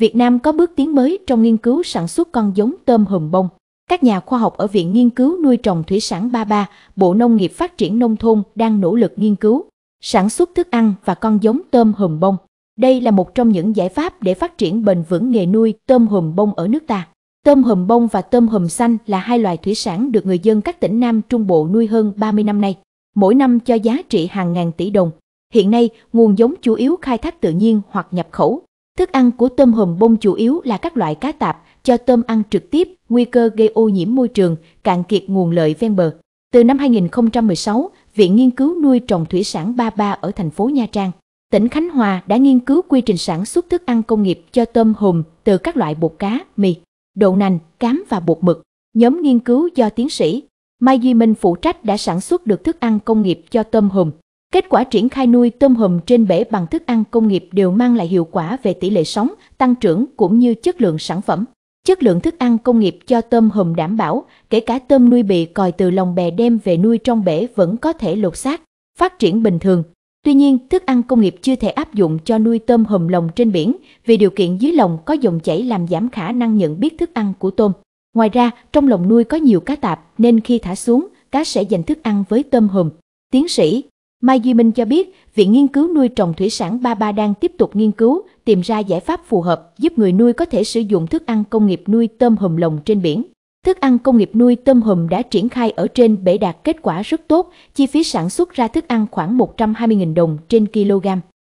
Việt Nam có bước tiến mới trong nghiên cứu sản xuất con giống tôm hùm bông. Các nhà khoa học ở Viện Nghiên cứu Nuôi trồng Thủy sản 33, Bộ Nông nghiệp Phát triển Nông thôn đang nỗ lực nghiên cứu, sản xuất thức ăn và con giống tôm hùm bông. Đây là một trong những giải pháp để phát triển bền vững nghề nuôi tôm hùm bông ở nước ta. Tôm hùm bông và tôm hùm xanh là hai loài thủy sản được người dân các tỉnh Nam Trung Bộ nuôi hơn 30 năm nay, mỗi năm cho giá trị hàng ngàn tỷ đồng. Hiện nay, nguồn giống chủ yếu khai thác tự nhiên hoặc nhập khẩu, Thức ăn của tôm hùm bông chủ yếu là các loại cá tạp, cho tôm ăn trực tiếp, nguy cơ gây ô nhiễm môi trường, cạn kiệt nguồn lợi ven bờ. Từ năm 2016, Viện Nghiên cứu Nuôi trồng Thủy sản 33 ở thành phố Nha Trang, tỉnh Khánh Hòa đã nghiên cứu quy trình sản xuất thức ăn công nghiệp cho tôm hùm từ các loại bột cá, mì, đậu nành, cám và bột mực. Nhóm nghiên cứu do tiến sĩ Mai Duy Minh phụ trách đã sản xuất được thức ăn công nghiệp cho tôm hùm. Kết quả triển khai nuôi tôm hùm trên bể bằng thức ăn công nghiệp đều mang lại hiệu quả về tỷ lệ sống, tăng trưởng cũng như chất lượng sản phẩm. Chất lượng thức ăn công nghiệp cho tôm hùm đảm bảo, kể cả tôm nuôi bị còi từ lòng bè đem về nuôi trong bể vẫn có thể lột xác, phát triển bình thường. Tuy nhiên, thức ăn công nghiệp chưa thể áp dụng cho nuôi tôm hùm lồng trên biển vì điều kiện dưới lồng có dòng chảy làm giảm khả năng nhận biết thức ăn của tôm. Ngoài ra, trong lồng nuôi có nhiều cá tạp nên khi thả xuống, cá sẽ dành thức ăn với tôm hùm. Tiến sĩ Mai Duy Minh cho biết, Viện Nghiên cứu Nuôi trồng Thủy sản Ba Ba đang tiếp tục nghiên cứu, tìm ra giải pháp phù hợp giúp người nuôi có thể sử dụng thức ăn công nghiệp nuôi tôm hùm lồng trên biển. Thức ăn công nghiệp nuôi tôm hùm đã triển khai ở trên bể đạt kết quả rất tốt, chi phí sản xuất ra thức ăn khoảng 120.000 đồng trên kg.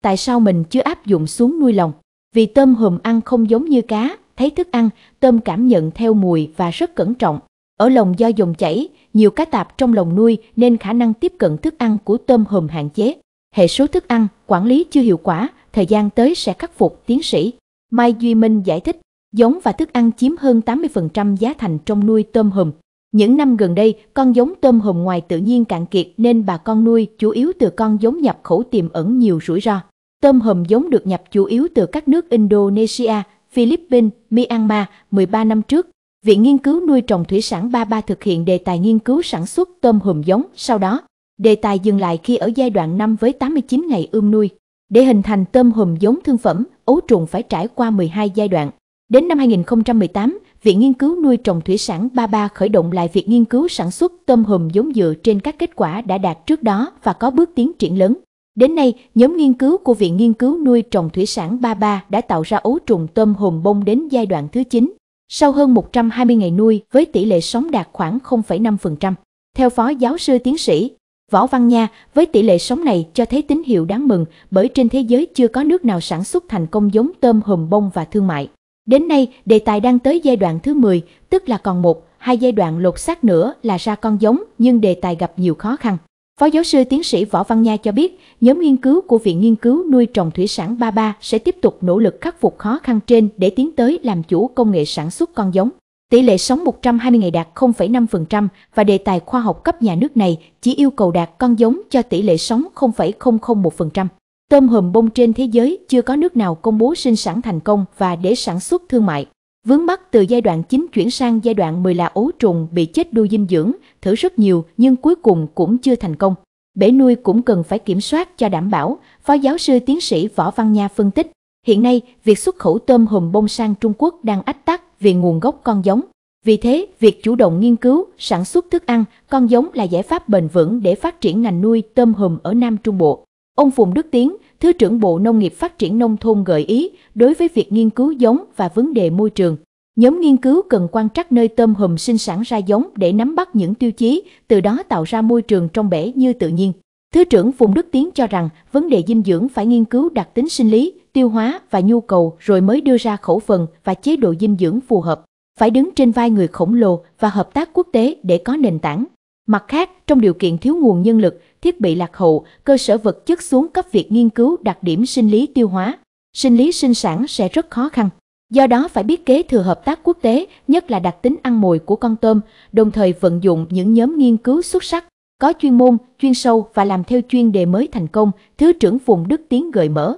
Tại sao mình chưa áp dụng xuống nuôi lồng? Vì tôm hùm ăn không giống như cá, thấy thức ăn, tôm cảm nhận theo mùi và rất cẩn trọng. Ở lồng do dòng chảy, nhiều cá tạp trong lồng nuôi nên khả năng tiếp cận thức ăn của tôm hùm hạn chế. Hệ số thức ăn, quản lý chưa hiệu quả, thời gian tới sẽ khắc phục tiến sĩ. Mai Duy Minh giải thích, giống và thức ăn chiếm hơn 80% giá thành trong nuôi tôm hùm. Những năm gần đây, con giống tôm hùm ngoài tự nhiên cạn kiệt nên bà con nuôi chủ yếu từ con giống nhập khẩu tiềm ẩn nhiều rủi ro. Tôm hùm giống được nhập chủ yếu từ các nước Indonesia, Philippines, Myanmar 13 năm trước Viện Nghiên cứu Nuôi trồng Thủy sản 33 thực hiện đề tài nghiên cứu sản xuất tôm hùm giống, sau đó, đề tài dừng lại khi ở giai đoạn 5 với 89 ngày ươm nuôi. Để hình thành tôm hùm giống thương phẩm, ấu trùng phải trải qua 12 giai đoạn. Đến năm 2018, Viện Nghiên cứu Nuôi trồng Thủy sản 33 khởi động lại việc nghiên cứu sản xuất tôm hùm giống dựa trên các kết quả đã đạt trước đó và có bước tiến triển lớn. Đến nay, nhóm nghiên cứu của Viện Nghiên cứu Nuôi trồng Thủy sản 33 đã tạo ra ấu trùng tôm hùm bông đến giai đoạn thứ 9 sau hơn 120 ngày nuôi với tỷ lệ sống đạt khoảng 0,5%. Theo Phó Giáo sư Tiến sĩ Võ Văn Nha, với tỷ lệ sống này cho thấy tín hiệu đáng mừng bởi trên thế giới chưa có nước nào sản xuất thành công giống tôm hùm bông và thương mại. Đến nay, đề tài đang tới giai đoạn thứ 10, tức là còn một, hai giai đoạn lột xác nữa là ra con giống nhưng đề tài gặp nhiều khó khăn. Phó giáo sư tiến sĩ Võ Văn Nha cho biết, nhóm nghiên cứu của Viện Nghiên cứu Nuôi trồng Thủy sản 33 sẽ tiếp tục nỗ lực khắc phục khó khăn trên để tiến tới làm chủ công nghệ sản xuất con giống. Tỷ lệ sống 120 ngày đạt 0,5% và đề tài khoa học cấp nhà nước này chỉ yêu cầu đạt con giống cho tỷ lệ sống 0,001%. Tôm hùm bông trên thế giới chưa có nước nào công bố sinh sản thành công và để sản xuất thương mại. Vướng mắc từ giai đoạn 9 chuyển sang giai đoạn 10 là ố trùng bị chết đuôi dinh dưỡng, thử rất nhiều nhưng cuối cùng cũng chưa thành công. Bể nuôi cũng cần phải kiểm soát cho đảm bảo, Phó giáo sư tiến sĩ Võ Văn Nha phân tích. Hiện nay, việc xuất khẩu tôm hùm bông sang Trung Quốc đang ách tắc vì nguồn gốc con giống. Vì thế, việc chủ động nghiên cứu, sản xuất thức ăn, con giống là giải pháp bền vững để phát triển ngành nuôi tôm hùm ở Nam Trung Bộ. Ông Phùng Đức Tiến, Thứ trưởng Bộ Nông nghiệp Phát triển Nông thôn gợi ý đối với việc nghiên cứu giống và vấn đề môi trường. Nhóm nghiên cứu cần quan trắc nơi tôm hùm sinh sản ra giống để nắm bắt những tiêu chí, từ đó tạo ra môi trường trong bể như tự nhiên. Thứ trưởng Phùng Đức Tiến cho rằng vấn đề dinh dưỡng phải nghiên cứu đặc tính sinh lý, tiêu hóa và nhu cầu rồi mới đưa ra khẩu phần và chế độ dinh dưỡng phù hợp. Phải đứng trên vai người khổng lồ và hợp tác quốc tế để có nền tảng. Mặt khác, trong điều kiện thiếu nguồn nhân lực, thiết bị lạc hậu, cơ sở vật chất xuống cấp việc nghiên cứu đặc điểm sinh lý tiêu hóa, sinh lý sinh sản sẽ rất khó khăn. Do đó phải biết kế thừa hợp tác quốc tế, nhất là đặc tính ăn mồi của con tôm, đồng thời vận dụng những nhóm nghiên cứu xuất sắc, có chuyên môn, chuyên sâu và làm theo chuyên đề mới thành công, Thứ trưởng Phùng Đức Tiến gợi mở.